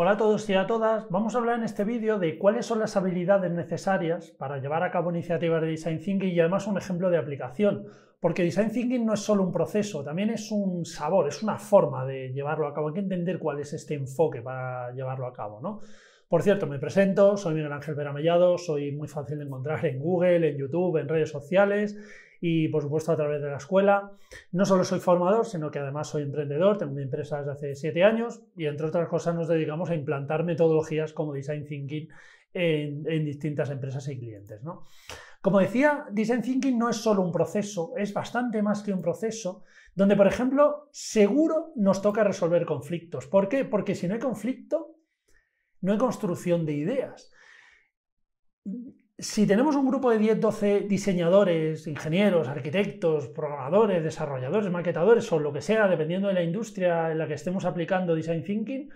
Hola a todos y a todas, vamos a hablar en este vídeo de cuáles son las habilidades necesarias para llevar a cabo iniciativas de Design Thinking y además un ejemplo de aplicación, porque Design Thinking no es solo un proceso, también es un sabor, es una forma de llevarlo a cabo, hay que entender cuál es este enfoque para llevarlo a cabo, ¿no? Por cierto, me presento, soy Miguel Ángel Mellado, soy muy fácil de encontrar en Google, en YouTube, en redes sociales y por supuesto a través de la escuela. No solo soy formador, sino que además soy emprendedor, tengo mi empresa desde hace siete años y entre otras cosas nos dedicamos a implantar metodologías como Design Thinking en, distintas empresas y clientes. ¿no? Como decía, Design Thinking no es solo un proceso, es bastante más que un proceso, donde por ejemplo seguro nos toca resolver conflictos. ¿Por qué? Porque si no hay conflicto, no hay construcción de ideas si tenemos un grupo de 10, 12 diseñadores, ingenieros, arquitectos, programadores, desarrolladores, maquetadores o lo que sea, dependiendo de la industria en la que estemos aplicando design thinking,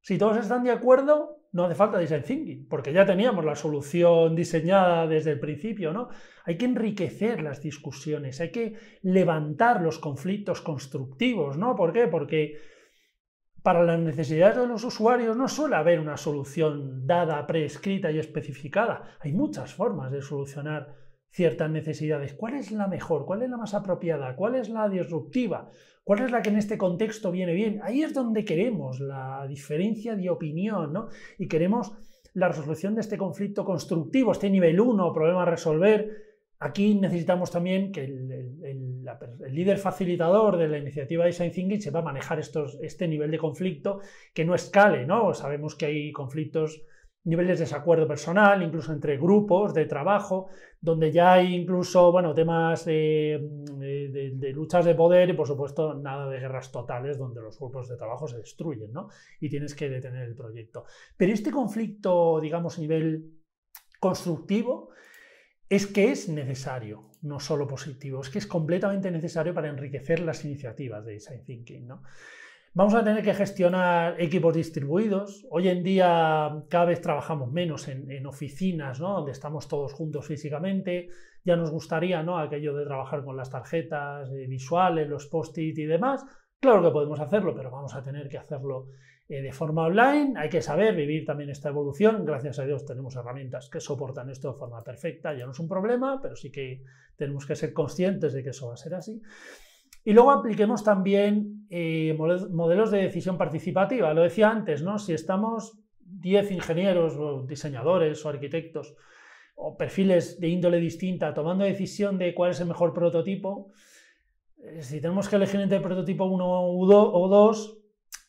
si todos están de acuerdo, no hace falta design thinking, porque ya teníamos la solución diseñada desde el principio, ¿no? Hay que enriquecer las discusiones, hay que levantar los conflictos constructivos, ¿no? ¿Por qué? Porque para las necesidades de los usuarios no suele haber una solución dada, prescrita y especificada. Hay muchas formas de solucionar ciertas necesidades. ¿Cuál es la mejor? ¿Cuál es la más apropiada? ¿Cuál es la disruptiva? ¿Cuál es la que en este contexto viene bien? Ahí es donde queremos la diferencia de opinión, ¿no? Y queremos la resolución de este conflicto constructivo, este nivel 1, problema a resolver. Aquí necesitamos también que el, el líder facilitador de la iniciativa Design Thinking se va a manejar estos, este nivel de conflicto que no escale, ¿no? Sabemos que hay conflictos, niveles de desacuerdo personal, incluso entre grupos de trabajo, donde ya hay incluso, bueno, temas de, luchas de poder y, por supuesto, nada de guerras totales donde los grupos de trabajo se destruyen, ¿no? Y tienes que detener el proyecto. Pero este conflicto, digamos, a nivel constructivo, es que es necesario no solo es que es completamente necesario para enriquecer las iniciativas de Design Thinking. ¿no? Vamos a tener que gestionar equipos distribuidos. Hoy en día cada vez trabajamos menos en, oficinas, ¿no? donde estamos todos juntos físicamente. Ya nos gustaría ¿no? aquello de trabajar con las tarjetas eh, visuales, los post-it y demás. Claro que podemos hacerlo, pero vamos a tener que hacerlo eh, de forma online. Hay que saber vivir también esta evolución. Gracias a Dios tenemos herramientas que soportan esto de forma perfecta. Ya no es un problema, pero sí que tenemos que ser conscientes de que eso va a ser así. Y luego apliquemos también eh, modelos de decisión participativa. Lo decía antes, ¿no? Si estamos 10 ingenieros o diseñadores o arquitectos o perfiles de índole distinta tomando decisión de cuál es el mejor prototipo, eh, si tenemos que elegir entre el prototipo 1 o 2,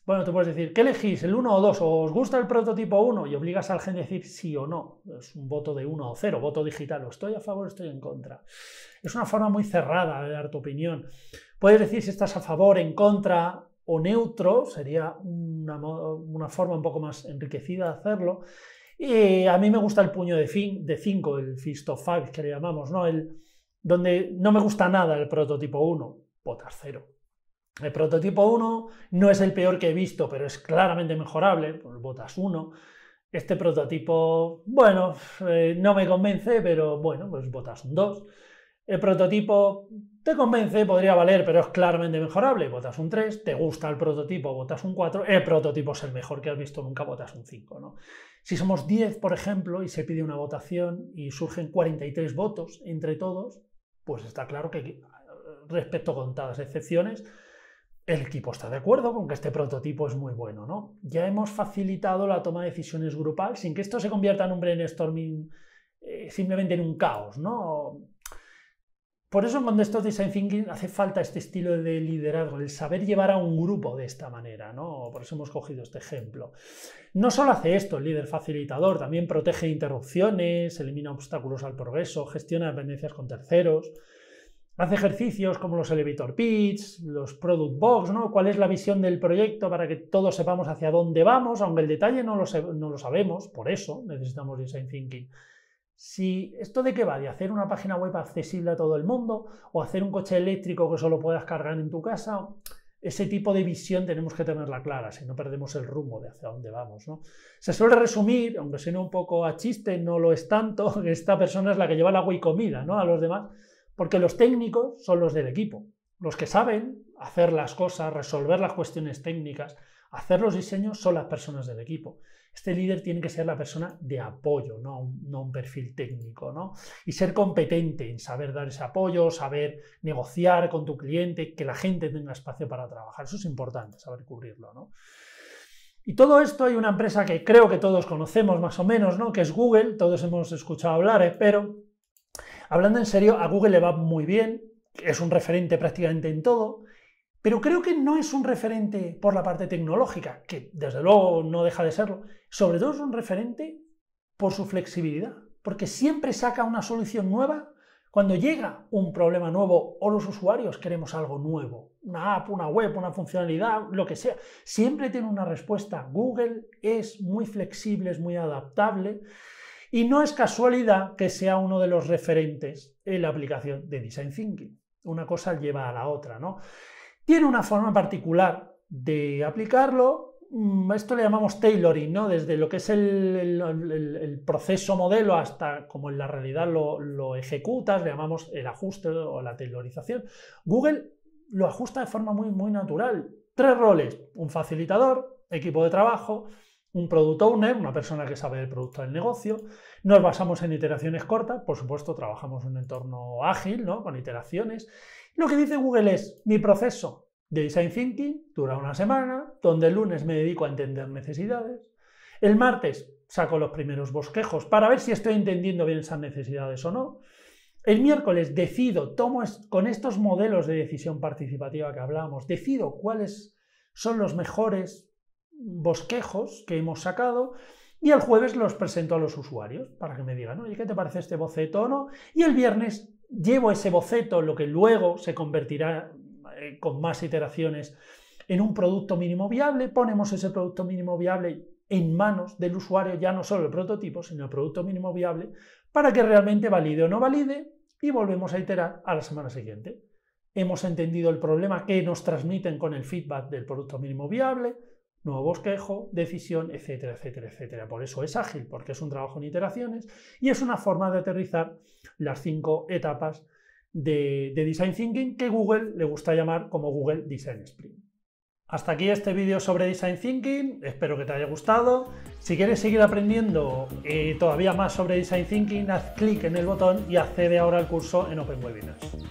bueno, tú puedes decir, ¿qué elegís? ¿El 1 o 2? ¿O os gusta el prototipo 1? Y obligas al gente a decir sí o no. Es un voto de 1 o 0, voto digital. O estoy a favor o estoy en contra. Es una forma muy cerrada de dar tu opinión. Puedes decir si estás a favor, en contra o neutro. Sería una, forma un poco más enriquecida de hacerlo. Y a mí me gusta el puño de 5, el Fist of Five, que le llamamos, ¿no? El, donde no me gusta nada el prototipo 1, votas 0 el prototipo 1 no es el peor que he visto, pero es claramente mejorable, pues botas 1. Este prototipo, bueno, eh, no me convence, pero bueno, pues votas un 2. El prototipo te convence, podría valer, pero es claramente mejorable, votas un 3. Te gusta el prototipo, votas un 4. El prototipo es el mejor que has visto nunca, votas un 5. ¿no? Si somos 10, por ejemplo, y se pide una votación y surgen 43 votos entre todos, pues está claro que, eh, respecto a contadas excepciones, el equipo está de acuerdo con que este prototipo es muy bueno, ¿no? Ya hemos facilitado la toma de decisiones grupal sin que esto se convierta en un brainstorming eh, simplemente en un caos, ¿no? Por eso cuando estos design thinking hace falta este estilo de liderazgo, el saber llevar a un grupo de esta manera, ¿no? Por eso hemos cogido este ejemplo. No solo hace esto el líder facilitador, también protege interrupciones, elimina obstáculos al progreso, gestiona dependencias con terceros, Hace ejercicios como los elevator pitch, los product box, ¿no? ¿Cuál es la visión del proyecto para que todos sepamos hacia dónde vamos? Aunque el detalle no lo, no lo sabemos, por eso necesitamos design thinking. Si esto de qué va, de hacer una página web accesible a todo el mundo o hacer un coche eléctrico que solo puedas cargar en tu casa, ese tipo de visión tenemos que tenerla clara, si no perdemos el rumbo de hacia dónde vamos. ¿no? Se suele resumir, aunque suene un poco a chiste, no lo es tanto, que esta persona es la que lleva el agua y comida ¿no? a los demás porque los técnicos son los del equipo, los que saben hacer las cosas, resolver las cuestiones técnicas, hacer los diseños son las personas del equipo. Este líder tiene que ser la persona de apoyo, no un, no un perfil técnico, ¿no? Y ser competente en saber dar ese apoyo, saber negociar con tu cliente, que la gente tenga espacio para trabajar. Eso es importante, saber cubrirlo, Y todo esto hay una empresa que creo que todos conocemos más o menos, ¿no? Que es Google, todos hemos escuchado hablar, eh, pero... Hablando en serio, a Google le va muy bien, es un referente prácticamente en todo, pero creo que no es un referente por la parte tecnológica, que desde luego no deja de serlo, sobre todo es un referente por su flexibilidad, porque siempre saca una solución nueva cuando llega un problema nuevo o los usuarios queremos algo nuevo, una app, una web, una funcionalidad, lo que sea, siempre tiene una respuesta. Google es muy flexible, es muy adaptable y no es casualidad que sea uno de los referentes en la aplicación de Design Thinking. Una cosa lleva a la otra, ¿no? Tiene una forma particular de aplicarlo. Mm, esto le llamamos tailoring, ¿no? Desde lo que es el, proceso modelo hasta como en la realidad lo, ejecutas, le llamamos el ajuste o la tailorización. Google lo ajusta de forma muy, muy natural. Tres roles, un facilitador, equipo de trabajo, un product owner, una persona que sabe del producto del negocio. Nos basamos en iteraciones cortas, por supuesto, trabajamos en un entorno ágil, ¿no? Con iteraciones. Lo que dice Google es, mi proceso de design thinking dura una semana, donde el lunes me dedico a entender necesidades, el martes saco los primeros bosquejos para ver si estoy entendiendo bien esas necesidades o no. El miércoles decido, tomo con estos modelos de decisión participativa que hablábamos, decido cuáles son los mejores bosquejos que hemos sacado y el jueves los presento a los usuarios para que me digan, oye, ¿qué te parece este boceto o no? Y el viernes llevo ese boceto, lo que luego se convertirá eh, con más iteraciones en un producto mínimo viable, ponemos ese producto mínimo viable en manos del usuario, ya no solo el prototipo, sino el producto mínimo viable, para que realmente valide o no valide y volvemos a iterar a la semana siguiente. Hemos entendido el problema que nos transmiten con el feedback del producto mínimo viable, nuevo bosquejo, decisión, etcétera, etcétera, etcétera. Por eso es ágil, porque es un trabajo en iteraciones y es una forma de aterrizar las cinco etapas de, Design Thinking que Google le gusta llamar como Google Design Sprint. Hasta aquí este vídeo sobre Design Thinking, espero que te haya gustado. Si quieres seguir aprendiendo eh, todavía más sobre Design Thinking, haz clic en el botón y accede ahora al curso en Open Webinars.